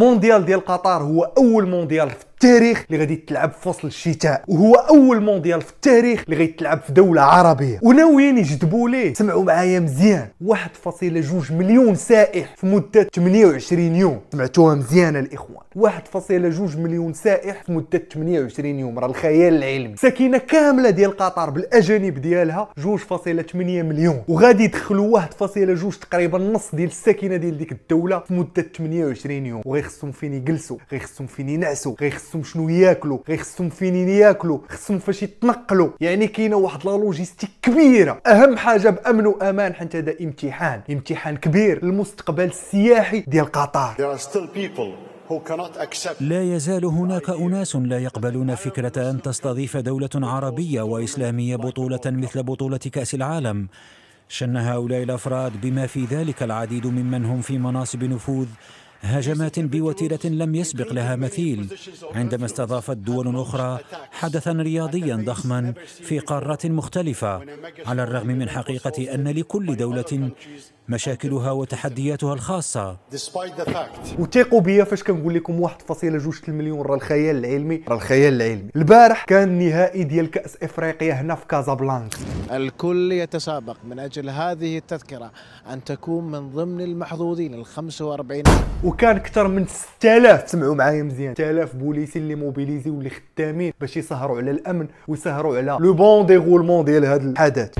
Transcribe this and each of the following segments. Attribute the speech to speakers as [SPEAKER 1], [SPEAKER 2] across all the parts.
[SPEAKER 1] مونديال ديال قطر هو اول مونديال في التاريخ اللي غادي تلعب في فصل الشتاء وهو اول مونديال في التاريخ اللي غادي تلعب في دوله عربيه وناويين يجذبوا ليه سمعوا معايا مزيان 1.2 مليون سائح في مده 28 يوم سمعتوها مزيانه الاخوان 1.2 مليون سائح في مده 28 يوم راه الخيال العلمي سكينه كامله ديال قطر بالاجانب ديالها 2.8 مليون وغادي يدخلوا 1.2 تقريبا نص ديال السكينه ديال ديك الدوله في مده 28 يوم وغيخصهم فين يجلسوا غيخصهم فين ينعسوا غيخصهم خصهم شنو ياكلوا غير خصهم فينين ياكلوا خصهم فاش يتنقلوا يعني كاينه واحد لا لوجيستيك كبيره اهم حاجه بامن وامان حيت هذا امتحان امتحان كبير للمستقبل السياحي ديال قطر لا يزال هناك أناس لا يقبلون فكرة أن تستضيف دولة عربية وإسلامية بطولة مثل بطولة كأس العالم شن هؤلاء الأفراد بما في ذلك العديد ممن هم في مناصب نفوذ هجمات بوتيرة لم يسبق لها مثيل عندما استضافت دول أخرى حدثا رياضيا ضخما في قارات مختلفة على الرغم من حقيقة أن لكل دولة مشاكلها وتحدياتها الخاصة وتيقوا بيا فاش كنقول لكم 1.2 المليون راه الخيال العلمي راه الخيال العلمي البارح كان النهائي ديال كأس إفريقيا هنا في كازابلانكا الكل يتسابق من أجل هذه التذكرة أن تكون من ضمن المحظوظين ال 45 وكان أكثر من 6000 سمعوا معايا مزيان 6000 بوليسي اللي موبيليزي واللي خدامين باش يسهروا على الأمن ويسهروا على لو بون ديغولمون ديال هذا الحدث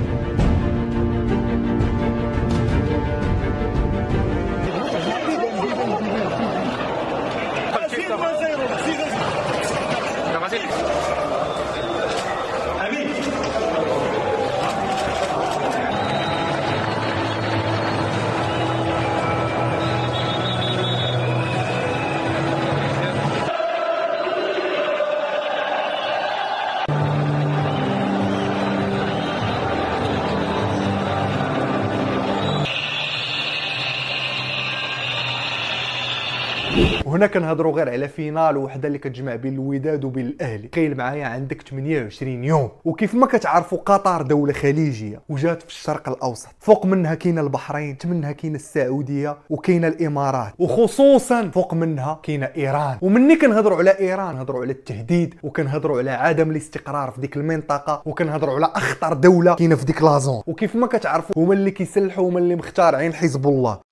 [SPEAKER 1] هنا كنهضروا غير على فينال وحده اللي كتجمع بين الوداد وبين الاهلي قيل معايا عندك 28 يوم وكيف ما كتعرفوا قطر دوله خليجيه وجات في الشرق الاوسط فوق منها كاين البحرين منها كاين السعوديه وكاين الامارات وخصوصا فوق منها كاين ايران ومني كنهضروا على ايران نهضروا على التهديد وكنهضروا على عدم الاستقرار في ديك المنطقه وكنهضروا على اخطر دوله كاينه في ديك لازون وكيف ما كتعرفوا هما اللي كيسلحوا هما اللي مختارعين حزب الله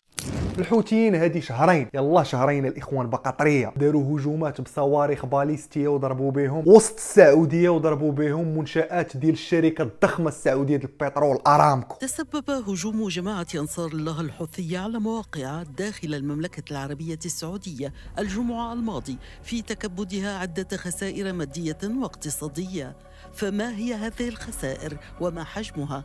[SPEAKER 1] الحوثيين هادي شهرين يلا شهرين الاخوان بقطريه داروا هجومات بصواريخ باليستيه وضربوا بهم وسط السعوديه وضربوا بهم منشات ديال الشركه الضخمه السعوديه للبترول ارامكو تسبب هجوم جماعه انصار الله الحوثيه على مواقع داخل المملكه العربيه السعوديه الجمعه الماضي في تكبدها عده خسائر ماديه واقتصاديه فما هي هذه الخسائر وما حجمها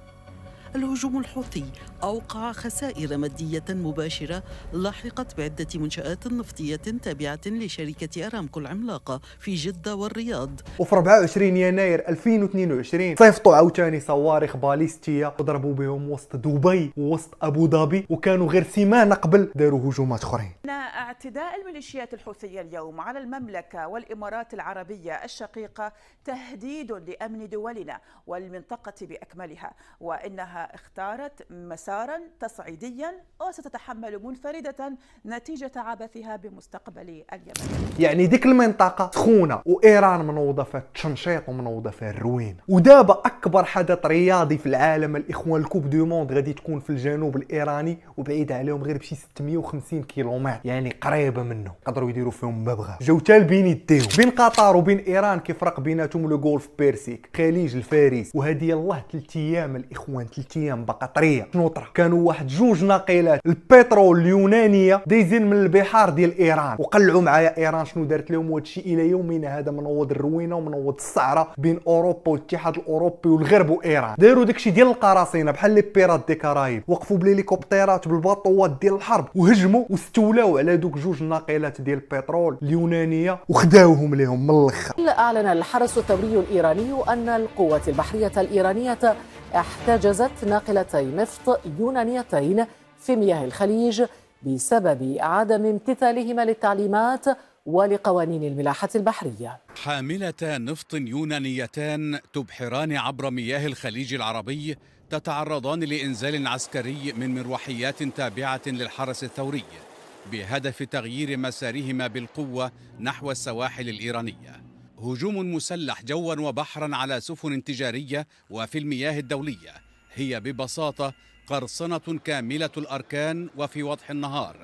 [SPEAKER 1] الهجوم الحوثي أوقع خسائر مادية مباشرة لاحقت بعدة منشآت نفطية تابعة لشركة أرامكو العملاقة في جدة والرياض وفي 24 يناير 2022 صيفطوا عاوتاني صواريخ باليستية وضربوا بهم وسط دبي ووسط أبو ظبي وكانوا غير سيمانة قبل داروا هجومات أخرين اعتداء الميليشيات الحوثية اليوم على المملكة والإمارات العربية الشقيقة تهديد لأمن دولنا والمنطقة بأكملها وإنها اختارت مسارا تصعيديا وستتحمل منفردة نتيجة عبثها بمستقبل اليمن يعني ديك المنطقة سخونة وإيران منوضة في التشنشيط ومنوضة في الروين ودابا أكبر حدث رياضي في العالم الإخوان الكوب دو موند غادي تكون في الجنوب الإيراني وبعيدة عليهم غير بشي 650 كيلومتر يعني قريبة منه قدروا يديروا فيهم مبغى جوتال بين يديهم بين قطر وبين إيران كيفرق بيناتهم لو جولف بيرسيك خليج الفارس وهذه الله ثلاث أيام الإخوان ثلاث التيام بقطريه طرا كانوا واحد جوج ناقلات البترول اليونانيه دايزين من البحار ديال ايران وقلعوا معايا ايران شنو دارت لهم وهادشي الى يومنا هذا منوض الروينه ومنوض الصعره بين اوروبا والاتحاد الاوروبي والغرب وايران داروا داكشي ديال القراصنه بحال لي بيرات دي كارايب وقفوا بالهليكوبترات بالباطوات ديال الحرب وهجموا واستولوا على دوك جوج ناقلات ديال البترول اليونانيه وخداوهم لهم من الاخر اعلن الحرس الثوري الايراني ان القوات البحريه الايرانيه احتجزت ناقلتي نفط يونانيتين في مياه الخليج بسبب عدم امتثالهما للتعليمات ولقوانين الملاحة البحرية حاملتا نفط يونانيتان تبحران عبر مياه الخليج العربي تتعرضان لإنزال عسكري من مروحيات تابعة للحرس الثوري بهدف تغيير مسارهما بالقوة نحو السواحل الإيرانية هجوم مسلح جوا وبحرا على سفن تجارية وفي المياه الدولية هي ببساطة قرصنة كاملة الأركان وفي وضح النهار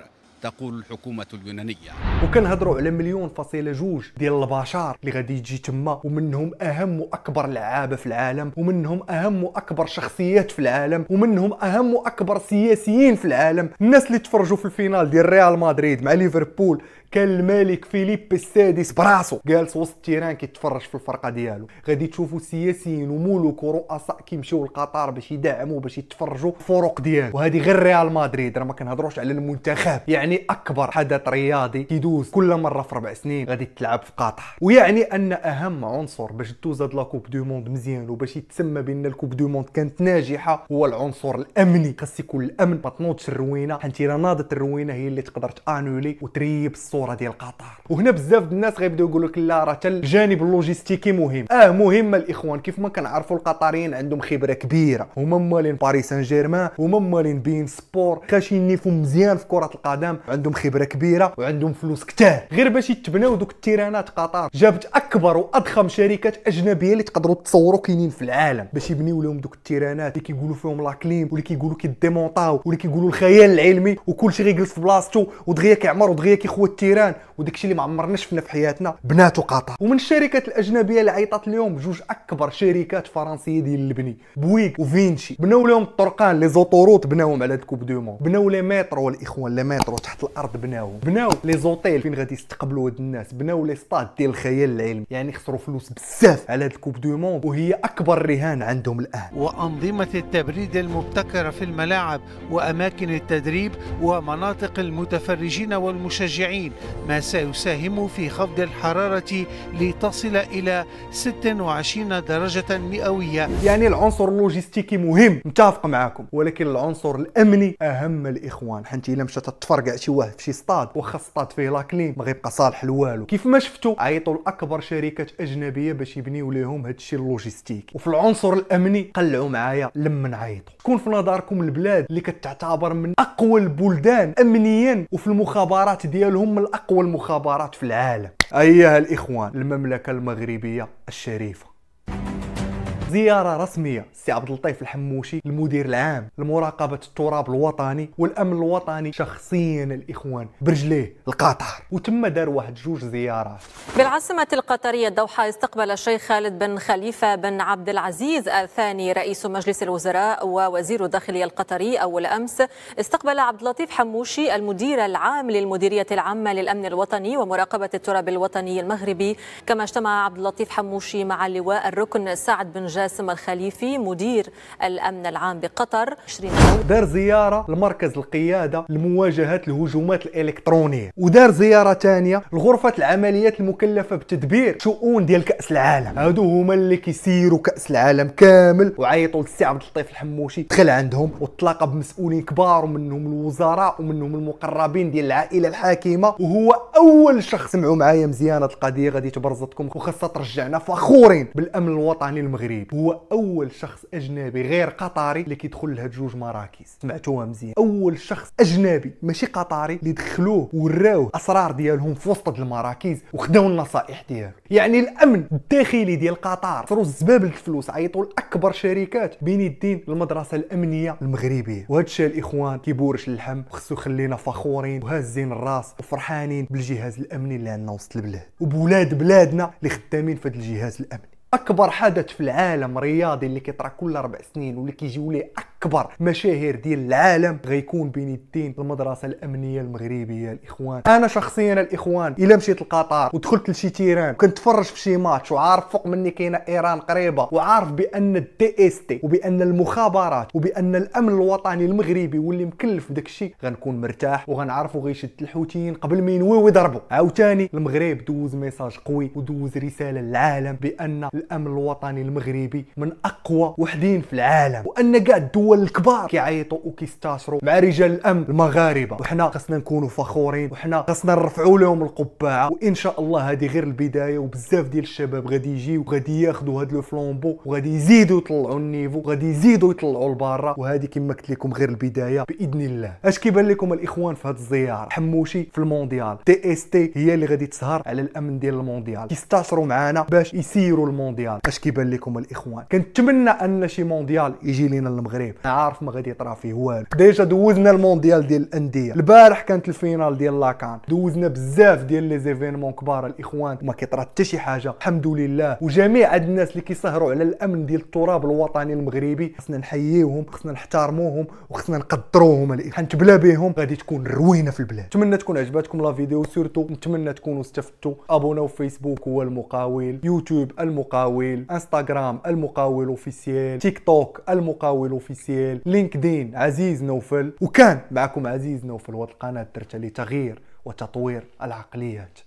[SPEAKER 1] تقول الحكومة اليونانية وكنهضروا على مليون فصيلة جوج ديال البشر اللي غادي يجي تما ومنهم أهم وأكبر لعابة في العالم ومنهم أهم وأكبر شخصيات في العالم ومنهم أهم وأكبر سياسيين في العالم الناس اللي تفرجوا في الفينال ديال ريال مدريد مع ليفربول كان الملك فيليب السادس براسو جالس وسط التيران كيتفرج في الفرقه ديالو غادي تشوفوا سياسيين وملوك ورؤساء كيمشيو لقطر باش يدعموا باش يتفرجوا الفرق ديالو وهذه غير ريال مدريد راه ما كنهضروش على المنتخب يعني اكبر حدث رياضي كيدوز كل مره في ربع سنين غادي تلعب في قطر ويعني ان اهم عنصر باش دوز هاد لاكوب دو موند مزيان وباش يتسمى بان الكوب دو موند كانت ناجحه هو العنصر الامني خاص يكون الامن ما تنوضش الروينه حيت الا ناضت الروينه هي اللي تقدر تانولي وتريب الصوت الصوره ديال قطر وهنا بزاف الناس غيبداو يقولوا لك لا راه حتى الجانب اللوجيستيكي مهم اه مهم الاخوان كيف ما كنعرفوا القطريين عندهم خبره كبيره هما مالين باريس سان جيرمان هما مالين بين سبور خاشين مزيان في كره القدم عندهم خبره كبيره وعندهم فلوس كثار غير باش يتبناو دوك التيرانات قطر جابت اكبر واضخم شركات اجنبيه اللي تقدروا تصوروا كاينين في العالم باش يبنيو لهم دوك التيرانات اللي كيقولوا فيهم لاكليم واللي كيقولوا كيديمونطاو واللي كيقولوا الخيال العلمي وكلشي غيجلس في بلاصتو ودغيا كيعمر ودغيا كيخوت الكيران وداكشي اللي ما عمرنا شفنا في حياتنا بنات قطر ومن الشركات الاجنبيه اللي عيطات اليوم جوج اكبر شركات فرنسيه ديال البني بويك وفينشي بناو لهم الطرقان لي زوطوروت بناوهم على هاد كوب دو مون بناو لي مترو الاخوان لي مترو تحت الارض بناوهم بناو لي زوتيل فين غادي يستقبلوا هاد الناس بناو لي ستاد ديال الخيال العلمي يعني خسروا فلوس بزاف على هاد الكوب دو مون وهي اكبر رهان عندهم الان وانظمه التبريد المبتكره في الملاعب واماكن التدريب ومناطق المتفرجين والمشجعين ما سيساهم في خفض الحرارة لتصل إلى 26 درجة مئوية يعني العنصر اللوجستيكي مهم متفق معاكم ولكن العنصر الأمني أهم الإخوان حنت إلا مشات تفرقع شي واحد في شي سطاد وخا السطاد فيه لاكليم ما غيبقى صالح لوالو كيف ما شفتوا عيطوا لأكبر شركات أجنبية باش يبنيو لهم هادشي اللوجستيكي وفي العنصر الأمني قلعوا معايا لما نعيطوا تكون في نظركم البلاد اللي كتعتبر من أقوى البلدان أمنيا وفي المخابرات ديالهم من اقوى المخابرات في العالم ايها الاخوان المملكه المغربيه الشريفه زياره رسميه سي عبد اللطيف الحموشي المدير العام لمراقبه التراب الوطني والامن الوطني شخصيا الاخوان برجليه القطر وتم دار واحد جوج زيارات بالعاصمه القطريه الدوحه استقبل الشيخ خالد بن خليفه بن عبد العزيز الثاني رئيس مجلس الوزراء ووزير الداخليه القطري اول امس استقبل عبد اللطيف حموشي المدير العام للمديريه العامه للامن الوطني ومراقبه التراب الوطني المغربي كما اجتمع عبد اللطيف حموشي مع اللواء الركن سعد بن جاد باسم الخليفي مدير الأمن العام بقطر دار زيارة لمركز القيادة لمواجهة الهجومات الإلكترونية ودار زيارة ثانية لغرفة العمليات المكلفة بتدبير شؤون ديال كأس العالم هادو هما اللي كيسيروا كأس العالم كامل وعيطوا للسي عبد اللطيف الحموشي دخل عندهم وتلاقى بمسؤولين كبار ومنهم الوزراء ومنهم المقربين ديال العائلة الحاكمة وهو أول شخص سمعوا معايا مزيان هاد القضية غادي تبرزتكم وخاصة ترجعنا فخورين بالأمن الوطني المغربي المغرب هو اول شخص اجنبي غير قطري اللي كيدخل لهاد جوج مراكز سمعتوها مزيان اول شخص اجنبي ماشي قطري اللي دخلوه وراوه اسرار ديالهم في وسط المراكز وخداو النصائح ديالو يعني الامن الداخلي ديال قطر صرو زبابل الفلوس عيطوا لاكبر شركات بين يدين المدرسه الامنيه المغربيه وهذا الشيء الاخوان كيبورش اللحم وخصو يخلينا فخورين وهازين الراس وفرحانين بالجهاز الامني اللي عندنا وسط البلاد وبولاد بلادنا اللي خدامين في هذا الجهاز الامني اكبر حدث في العالم الرياضي اللي كيطرا كل اربع سنين واللي كيجيو ليه اكبر مشاهير ديال العالم غيكون بين يدين المدرسه الامنيه المغربيه الاخوان انا شخصيا الاخوان الا مشيت لقطر ودخلت لشي تيران وكنتفرج في شي ماتش وعارف فوق مني كاينه ايران قريبه وعارف بان الدي اس تي وبان المخابرات وبان الامن الوطني المغربي واللي مكلف بداك الشيء غنكون مرتاح وغنعرفوا غيشد الحوثيين قبل ما ينويو ويضربوا عاوتاني المغرب دوز ميساج قوي ودوز رساله للعالم بان الامن الوطني المغربي من اقوى وحدين في العالم وان كاع الدول الدول الكبار كيعيطوا وكيستاشروا مع رجال الامن المغاربه وحنا خصنا نكونوا فخورين وحنا خصنا نرفعوا لهم القبعه وان شاء الله هذه غير البدايه وبزاف ديال الشباب غادي يجي وغادي ياخذوا هذا لو فلومبو وغادي يزيدوا يطلعوا النيفو وغادي يزيدوا يطلعوا لبرا وهذه كما قلت لكم غير البدايه باذن الله اش كيبان لكم الاخوان في هذه الزياره حموشي في المونديال تي اس تي هي اللي غادي تسهر على الامن ديال المونديال كيستاشروا معانا باش يسيروا المونديال اش كيبان لكم الاخوان كنتمنى ان شي مونديال يجي لينا المغرب عارف ما غادي يطرا فيه والو ديجا دوزنا المونديال ديال الانديه البارح كانت الفينال ديال لاكان دوزنا بزاف ديال لي زيفينمون كبار الاخوان وما كيطرا حتى شي حاجه الحمد لله وجميع هاد الناس اللي كيسهروا على الامن ديال التراب الوطني المغربي خصنا نحييهم خصنا نحترموهم وخصنا نقدروهم الاخوان بلا بهم غادي تكون روينه في البلاد نتمنى تكون عجبتكم لا فيديو سورتو نتمنى تكونوا استفدتوا ابوناو فيسبوك هو المقاول يوتيوب المقاول انستغرام المقاول اوفيسيال تيك توك المقاول اوفيسيال اوفيسيال لينكدين عزيز نوفل وكان معكم عزيز نوفل وهذه القناه درتها لتغيير وتطوير العقليات